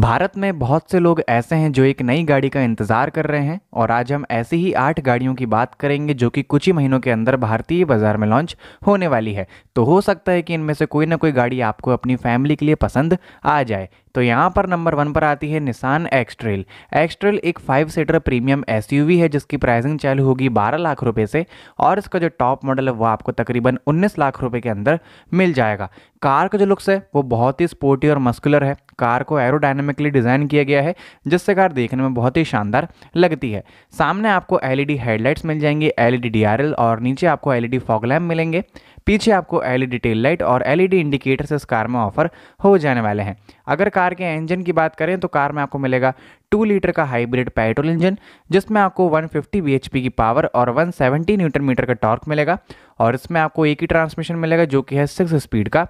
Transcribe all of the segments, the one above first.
भारत में बहुत से लोग ऐसे हैं जो एक नई गाड़ी का इंतज़ार कर रहे हैं और आज हम ऐसी ही आठ गाड़ियों की बात करेंगे जो कि कुछ ही महीनों के अंदर भारतीय बाजार में लॉन्च होने वाली है तो हो सकता है कि इनमें से कोई ना कोई गाड़ी आपको अपनी फैमिली के लिए पसंद आ जाए तो यहाँ पर नंबर वन पर आती है निसान एक्सट्रेल एक्सट्रेल एक फाइव सीटर प्रीमियम एसयूवी है जिसकी प्राइसिंग चालू होगी 12 लाख रुपए से और इसका जो टॉप मॉडल है वो आपको तकरीबन 19 लाख रुपए के अंदर मिल जाएगा कार का जो लुक्स है वो बहुत ही स्पोर्टी और मस्कुलर है कार को एरोडाइनमिकली डिज़ाइन किया गया है जिससे कार देखने में बहुत ही शानदार लगती है सामने आपको एलईडी हेडलाइट्स e मिल जाएंगी एलईडी डीआरएल e और नीचे आपको एलईडी ई डी मिलेंगे पीछे आपको एलईडी टेल लाइट और एलईडी इंडिकेटर्स e इस कार में ऑफर हो जाने वाले हैं अगर कार के इंजन की बात करें तो कार में आपको मिलेगा टू लीटर का हाइब्रिड पेट्रोल इंजन जिसमें आपको 150 फिफ्टी की पावर और 170 न्यूटन मीटर का टॉर्क मिलेगा और इसमें आपको एक ही ट्रांसमिशन मिलेगा जो कि है सिक्स स्पीड का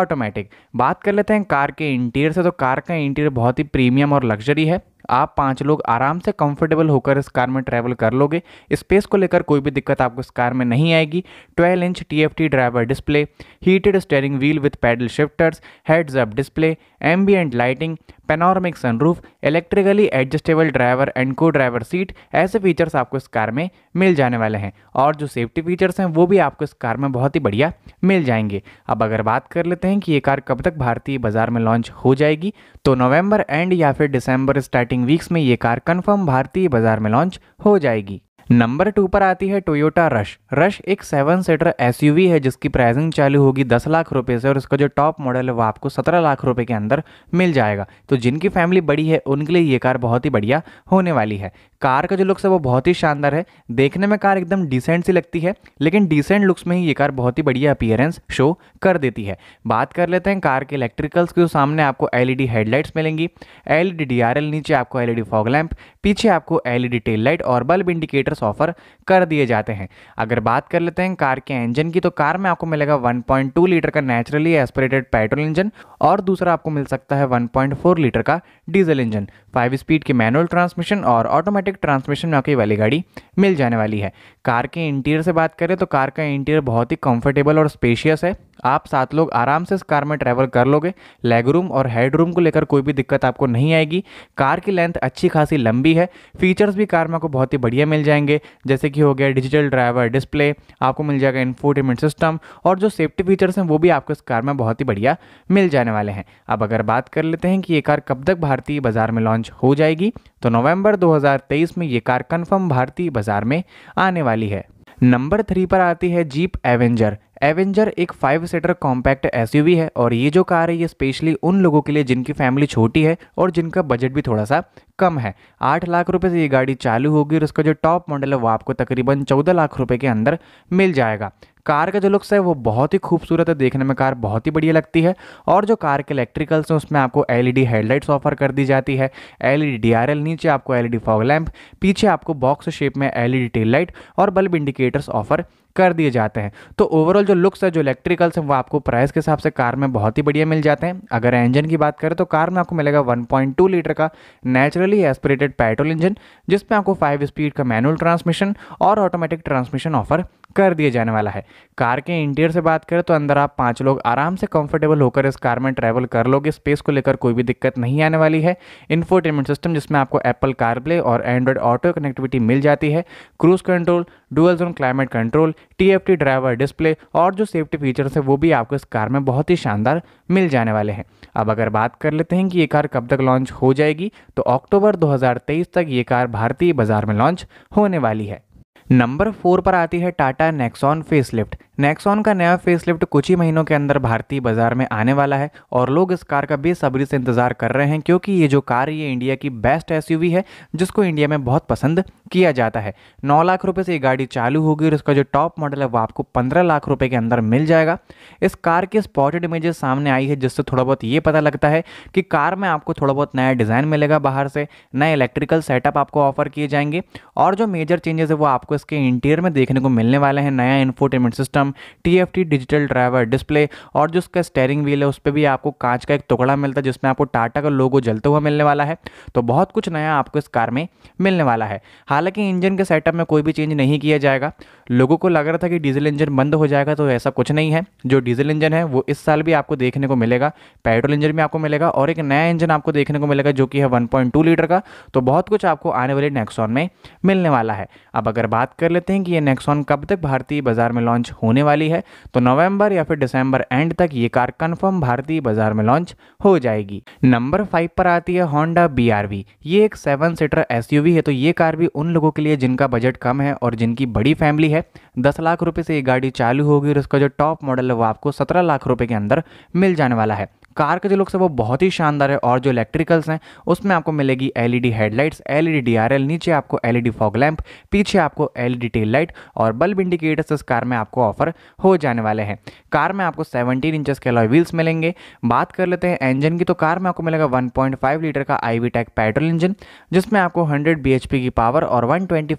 ऑटोमेटिक बात कर लेते हैं कार के इंटीरियर से तो कार का इंटीरियर बहुत ही प्रीमियम और लग्जरी है आप पांच लोग आराम से कंफर्टेबल होकर इस कार में ट्रैवल कर लोगे स्पेस को लेकर कोई भी दिक्कत आपको इस कार में नहीं आएगी 12 inch T driver display heated steering wheel with paddle shifters heads up display ambient lighting panoramic sunroof electrically adjustable driver and co driver seat ऐसे फीचर्स आपको इस कार में मिल जाने वाले हैं और जो सेफ्टी फीचर्स हैं वो भी आपको इस कार में बहुत ही बढ़िया मिल जाएंगे अब अगर बात कर लेते हैं कि ये कार कब तक भारतीय बाजार में लॉन्च हो जाएगी तो नवंबर एंड या फिर दिसंबर स्टार्टिंग वीक्स में ये कार कन्फर्म भारतीय बाजार में लॉन्च हो जाएगी नंबर टू पर आती है टोयोटा रश रश एक सेवन सीटर एसयूवी है जिसकी प्राइसिंग चालू होगी दस लाख रुपए से और इसका जो टॉप मॉडल है वो आपको सत्रह लाख रुपए के अंदर मिल जाएगा तो जिनकी फैमिली बड़ी है उनके लिए ये कार बहुत ही बढ़िया होने वाली है कार का जो लुक्स है वो बहुत ही शानदार है देखने में कार एकदम डिसेंट सी लगती है लेकिन डिसेंट लुक्स में ही ये कार बहुत ही बढ़िया अपियरेंस शो कर देती है बात कर लेते हैं कार के इलेक्ट्रिकल्स के जो सामने आपको एलईडी हेडलाइट्स e मिलेंगी एलईडी डीआरएल e नीचे आपको एलईडी फॉग लैंप पीछे आपको एलईडी टेल लाइट और बल्ब इंडिकेटर्स ऑप्शंस ऑफर कर दिए जाते हैं अगर बात कर लेते हैं कार के इंजन की तो कार में आपको मिलेगा 1.2 लीटर का नेचुरली एस्पिरेटेड पेट्रोल इंजन और दूसरा आपको मिल सकता है 1.4 लीटर का डीजल इंजन फाइव स्पीड के मैनुअल ट्रांसमिशन और ऑटोमेटिक ट्रांसमिशन में आपकी वाली गाड़ी मिल जाने वाली है कार के इंटीरियर से बात करें तो कार का इंटीरियर बहुत ही कंफर्टेबल और स्पेशियस है आप सात लोग आराम से इस कार में ट्रैवल कर लोगे लेग रूम और हेड रूम को लेकर कोई भी दिक्कत आपको नहीं आएगी कार की लेंथ अच्छी खासी लंबी है फीचर्स भी कार में आपको बहुत ही बढ़िया मिल जाएंगे जैसे कि हो गया डिजिटल ड्राइवर डिस्प्ले आपको मिल जाएगा इन्फोटेमेंट सिस्टम और जो सेफ्टी फीचर्स हैं वो भी आपको इस कार में बहुत ही बढ़िया मिल जाने वाले हैं अब अगर बात कर लेते हैं कि ये कार कब तक भारतीय बाजार में लॉन्च लॉन्च हो जाएगी तो नवंबर 2023 में ये कार कंफर्म भारतीय बाजार में आने वाली है नंबर थ्री पर आती है जीप एवेंजर एवेंजर एक फाइव सीटर कॉम्पैक्ट एसयूवी है और ये जो कार है ये स्पेशली उन लोगों के लिए जिनकी फैमिली छोटी है और जिनका बजट भी थोड़ा सा कम है आठ लाख रुपए से ये गाड़ी चालू होगी और उसका जो टॉप मॉडल है वो आपको तकरीबन चौदह लाख रुपए के अंदर मिल जाएगा कार का जो लुक्स है वो बहुत ही खूबसूरत है देखने में कार बहुत ही बढ़िया लगती है और जो कार के इलेक्ट्रिकल्स हैं उसमें आपको एलईडी हेडलाइट्स ऑफर कर दी जाती है एलईडी डीआरएल e नीचे आपको एलईडी फॉग लैंप पीछे आपको बॉक्स शेप में एलईडी टेल लाइट और बल्ब इंडिकेटर्स ऑफर कर दिए जाते हैं तो ओवरऑल जो लुक्स है जो इलेक्ट्रिकल्स हैं वो आपको प्राइस के हिसाब से कार में बहुत ही बढ़िया मिल जाते हैं अगर इंजन की बात करें तो कार में आपको मिलेगा 1.2 लीटर का नेचुरली एस्पिरेटेड पेट्रोल इंजन जिसमें आपको फाइव स्पीड का मैनुअल ट्रांसमिशन और ऑटोमेटिक ट्रांसमिशन ऑफर कर दिया जाने वाला है कार के इंटीरियर से बात करें तो अंदर आप पाँच लोग आराम से कंफर्टेबल होकर इस कार में ट्रैवल कर लोगे स्पेस को लेकर कोई भी दिक्कत नहीं आने वाली है इन्फोटेनमेंट सिस्टम जिसमें आपको एप्पल कारप्ले और एंड्रॉयड ऑटो कनेक्टिविटी मिल जाती है cruise control dual zone climate control T driver display और जो सेफ्टी फीचर्स है वो भी आपको इस कार में बहुत ही शानदार मिल जाने वाले हैं अब अगर बात कर लेते हैं कि ये कार कब तक लॉन्च हो जाएगी तो अक्टूबर 2023 तक ये कार भारतीय बाजार में लॉन्च होने वाली है नंबर फोर पर आती है टाटा नेक्सॉन फेसलिफ्ट नेक्सॉन का नया फेसलिफ्ट कुछ ही महीनों के अंदर भारतीय बाजार में आने वाला है और लोग इस कार का बेसब्री से इंतजार कर रहे हैं क्योंकि ये जो कार ये इंडिया की बेस्ट एसयूवी है जिसको इंडिया में बहुत पसंद किया जाता है नौ लाख रुपये से ये गाड़ी चालू होगी और इसका जो टॉप मॉडल है वो आपको पंद्रह लाख रुपये के अंदर मिल जाएगा इस कार की स्पॉटेड इमेजेस सामने आई है जिससे थोड़ा बहुत ये पता लगता है कि कार में आपको थोड़ा बहुत नया डिज़ाइन मिलेगा बाहर से नए इलेक्ट्रिकल सेटअप आपको ऑफर किए जाएंगे और जो मेजर चेंजेस है वो आपको इसके इंटीरियर में देखने को मिलने वाले हैं नया infotainment system system T digital driver display और जो उसका स्टेयरिंग व्हील है उस पर भी आपको कांच का एक टुकड़ा मिलता है जिसमें आपको टाटा का लोगो जलता हुआ मिलने वाला है तो बहुत कुछ नया आपको इस कार में मिलने वाला है हालांकि इंजन के सेटअप में कोई भी चेंज नहीं किया जाएगा लोगों को लग रहा था कि डीजल इंजन बंद हो जाएगा तो ऐसा कुछ नहीं है जो डीजल इंजन है वो इस साल भी आपको देखने को मिलेगा पेट्रोल इंजन भी आपको मिलेगा और एक नया इंजन आपको देखने को मिलेगा जो कि है 1.2 लीटर का तो बहुत कुछ आपको आने वाले नेक्सॉन में मिलने वाला है अब अगर बात कर लेते हैं कि ये नेक्सॉन कब तक भारतीय बाजार में लॉन्च होने होने वाली है तो नवंबर या फिर दिसंबर एंड तक ये कार कंफर्म भारतीय बाजार में लॉन्च हो जाएगी नंबर फाइव पर आती है होंडा बी ये एक सेवन सीटर एस है तो ये कार भी उन लोगों के लिए जिनका बजट कम है और जिनकी बड़ी फैमिली है दस लाख रुपए से ये गाड़ी चालू होगी और उसका जो टॉप मॉडल है वो आपको सत्रह लाख रुपए के अंदर मिल जाने वाला है कार के जो लुक्स है वो बहुत ही शानदार है और जो इलेक्ट्रिकल्स हैं उसमें आपको मिलेगी एलईडी हेडलाइट्स एलईडी डीआरएल नीचे आपको एलईडी फॉग लैंप पीछे आपको एलईडी टेल लाइट और बल्ब इंडिकेटर्स इस कार में आपको ऑफर हो जाने वाले हैं कार में आपको 17 इंचेस के अलॉय व्हील्स मिलेंगे बात कर लेते हैं इंजन की तो कार में आपको मिलेगा फाइव लीटर का आई वी पेट्रोल इंजन जिसमें आपको हंड्रेड बी की पावर और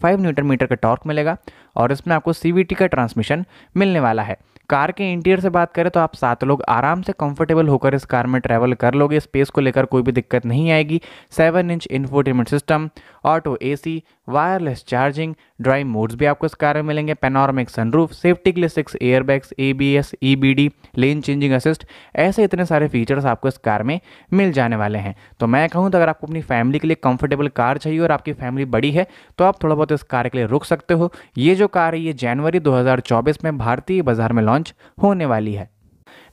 फाइव न्यूटन मीटर का टॉर्क मिलेगा और इसमें आपको सी का ट्रांसमिशन मिलने वाला है कार के इंटीरियर से बात करें तो आप सात लोग आराम से कंफर्टेबल होकर इस कार में ट्रैवल कर लोगे स्पेस को लेकर कोई भी दिक्कत नहीं आएगी seven inch infotainment system auto AC wireless charging drive modes भी आपको इस कार में मिलेंगे पेनॉर्मिक सनरूफ सेफ्टी के लिए six airbags A B S E B D lane changing assist ऐसे इतने सारे फीचर्स आपको इस कार में मिल जाने वाले हैं तो मैं कहूँ तो अगर आपको अपनी फैमिली के लिए कंफर्टेबल कार चाहिए और आपकी फैमिली बड़ी है तो आप थोड़ा बहुत इस कार के लिए रुक सकते हो ये जो कार है ये जनवरी दो में भारतीय बाजार में लॉन्च होने वाली है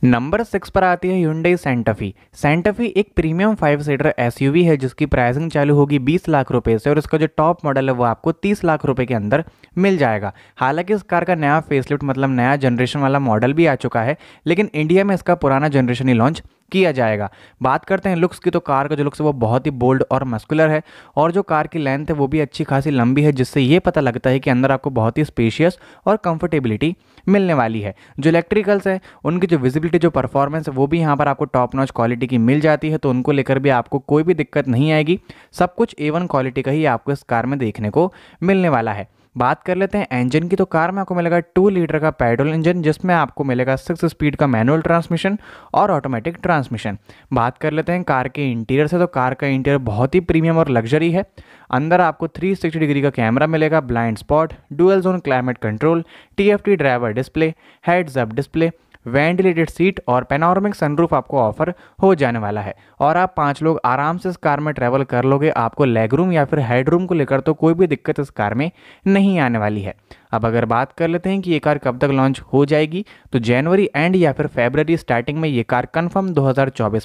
नंबर सिक्स पर आती है युंडे सेंटाफी सेंटाफी एक प्रीमियम फाइव सीटर एसयूवी है जिसकी प्राइसिंग चालू होगी 20 लाख रुपए से और इसका जो टॉप मॉडल है वो आपको 30 लाख रुपए के अंदर मिल जाएगा हालांकि इस कार का नया फेसलिफ्ट मतलब नया जनरेशन वाला मॉडल भी आ चुका है लेकिन इंडिया में इसका पुराना जनरेशन ही लॉन्च किया जाएगा बात करते हैं लुक्स की तो कार का जो लुक्स है वो बहुत ही बोल्ड और मस्कुलर है और जो कार की लेंथ है वो भी अच्छी खासी लंबी है जिससे ये पता लगता है कि अंदर आपको बहुत ही स्पेशियस और कंफर्टेबिलिटी मिलने वाली है जो इलेक्ट्रिकल्स है उनकी जो विजिबिलिटी जो परफॉर्मेंस है वो भी यहाँ पर आपको टॉप नॉच क्वालिटी की मिल जाती है तो उनको लेकर भी आपको कोई भी दिक्कत नहीं आएगी सब कुछ ए क्वालिटी का ही आपको इस कार में देखने को मिलने वाला है बात कर लेते हैं इंजन की तो कार में आपको मिलेगा टू लीटर का पेट्रोल इंजन जिसमें आपको मिलेगा सिक्स स्पीड का मैनुअल ट्रांसमिशन और ऑटोमेटिक ट्रांसमिशन बात कर लेते हैं कार के इंटीरियर से तो कार का इंटीरियर बहुत ही प्रीमियम और लग्जरी है अंदर आपको 360 डिग्री का कैमरा मिलेगा blind spot dual zone climate control T driver display heads up display ventilated seat और पेनारोमिक सनरूफ आपको ऑफर हो जाने वाला है और आप पाँच लोग आराम से इस कार में ट्रैवल कर लोगे आपको लेग रूम या फिर हेड रूम को लेकर तो कोई भी दिक्कत इस कार में नहीं आने वाली है अब अगर बात कर लेते हैं कि ये कार कब तक लॉन्च हो जाएगी तो जनवरी एंड या फिर फेबररी स्टार्टिंग में ये कार कन्फर्म दो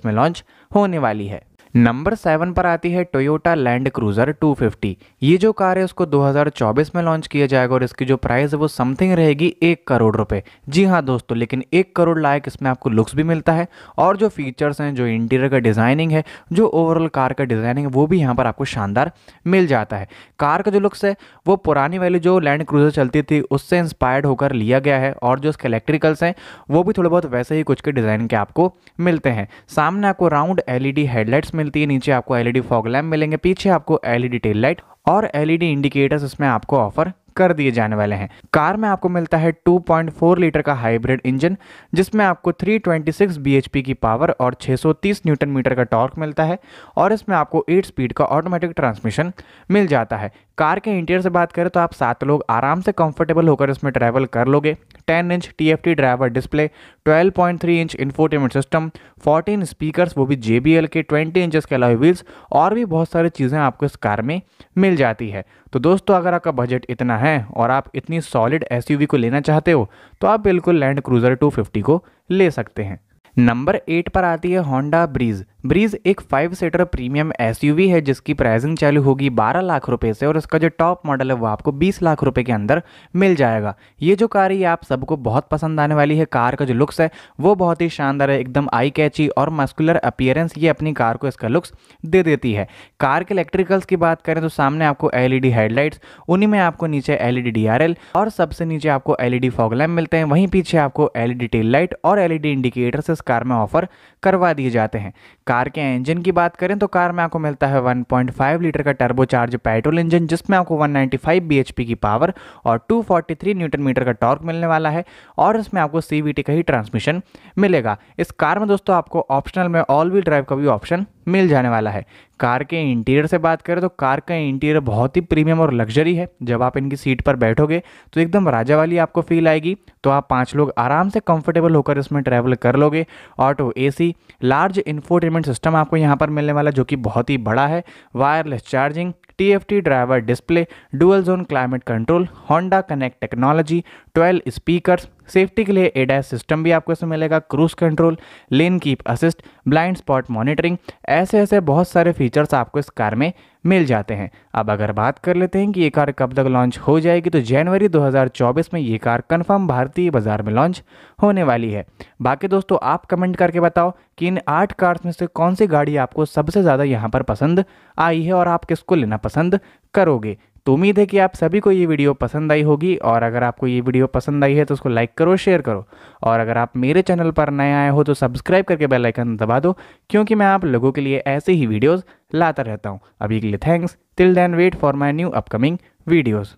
में लॉन्च होने वाली है नंबर सेवन पर आती है टोयोटा लैंड क्रूज़र 250 ये जो कार है उसको 2024 में लॉन्च किया जाएगा और इसकी जो प्राइस है वो समथिंग रहेगी एक करोड़ रुपए जी हाँ दोस्तों लेकिन एक करोड़ लायक इसमें आपको लुक्स भी मिलता है और जो फीचर्स हैं जो इंटीरियर का डिज़ाइनिंग है जो ओवरऑल कार का डिज़ाइनिंग है वो भी यहाँ पर आपको शानदार मिल जाता है कार का जो लुक्स है वो पुरानी वाली जो लैंड क्रूज़र चलती थी उससे इंस्पायर्ड होकर लिया गया है और जो उसके इलेक्ट्रिकल्स हैं वो भी थोड़े बहुत वैसे ही कुछ के डिज़ाइन के आपको मिलते हैं सामने आपको राउंड एलईडी हेडलाइट्स मिलती है नीचे आपको एलईडी फॉग लैम्प मिलेंगे पीछे आपको एलईडी टेल लाइट और एलईडी इंडिकेटर्स इसमें आपको ऑफर कर दिए जाने वाले हैं कार में आपको मिलता है 2.4 लीटर का हाइब्रिड इंजन जिसमें आपको 326 ट्वेंटी की पावर और 630 न्यूटन मीटर का टॉर्क मिलता है और इसमें आपको 8 स्पीड का ऑटोमेटिक ट्रांसमिशन मिल जाता है कार के इंटीरियर से बात करें तो आप सात लोग आराम से कंफर्टेबल होकर इसमें ट्रैवल कर लोगे 10 inch T driver display 12.3 inch infotainment system 14 speakers वो भी जे के 20 इंच के अलावा व्हील्स और भी बहुत सारी चीज़ें आपको इस कार में मिल जाती है तो दोस्तों अगर आपका बजट इतना है और आप इतनी सॉलिड एस को लेना चाहते हो तो आप बिल्कुल लैंड क्रूज़र 250 को ले सकते हैं नंबर एट पर आती है होंडा ब्रीज ब्रीज एक फाइव सीटर प्रीमियम एसयूवी है जिसकी प्राइसिंग चालू होगी 12 लाख रुपए से और इसका जो टॉप मॉडल है वो आपको 20 लाख रुपए के अंदर मिल जाएगा ये जो कार है आप सबको बहुत पसंद आने वाली है कार का जो लुक्स है वो बहुत ही शानदार है एकदम आई कैची और मस्कुलर अपियरेंस ये अपनी कार को इसका लुक्स दे देती है कार के इलेक्ट्रिकल्स की बात करें तो सामने आपको एल हेडलाइट्स e उन्हीं में आपको नीचे एल ई e और सबसे नीचे आपको एल ई लैम्प मिलते हैं वहीं पीछे आपको एलईडी टेल लाइट और एलईडी इंडिकेटर्स e इस कार में ऑफर करवा दिए जाते हैं कार के इंजन की बात करें तो कार में आपको मिलता है 1.5 लीटर का टर्बोचार्ज पेट्रोल इंजन जिसमें आपको 195 bhp की पावर और 243 न्यूटन मीटर का टॉर्क मिलने वाला है और इसमें आपको सी का ही ट्रांसमिशन मिलेगा इस कार में दोस्तों आपको ऑप्शनल में ऑल व्हील ड्राइव का भी ऑप्शन मिल जाने वाला है कार के इंटीरियर से बात करें तो कार का इंटीरियर बहुत ही प्रीमियम और लग्जरी है जब आप इनकी सीट पर बैठोगे तो एकदम राजा वाली आपको फील आएगी तो आप पांच लोग आराम से कंफर्टेबल होकर इसमें ट्रैवल कर लोगे auto AC large infotainment infotainment system आपको यहाँ पर मिलने वाला जो कि बहुत ही बड़ा है wireless charging T driver display dual zone climate control Honda connect technology 12 speakers safety के लिए एडैस सिस्टम भी आपको इसमें मिलेगा cruise control lane keep assist blind spot monitoring ऐसे ऐसे बहुत सारे फीचर्स आपको इस कार में मिल जाते हैं अब अगर बात कर लेते हैं कि ये कार कब तक लॉन्च हो जाएगी तो जनवरी 2024 में ये कार कंफर्म भारतीय बाजार में लॉन्च होने वाली है बाकी दोस्तों आप कमेंट करके बताओ कि इन आठ कार्स में से कौन सी गाड़ी आपको सबसे ज़्यादा यहाँ पर पसंद आई है और आप किसको लेना पसंद करोगे तो उम्मीद है कि आप सभी को ये वीडियो पसंद आई होगी और अगर आपको ये वीडियो पसंद आई है तो उसको लाइक करो शेयर करो और अगर आप मेरे चैनल पर नए आए हो तो सब्सक्राइब करके बेल आइकन दबा दो क्योंकि मैं आप लोगों के लिए ऐसे ही वीडियोस लाता रहता हूँ अभी के लिए thanks till then wait for my new upcoming videos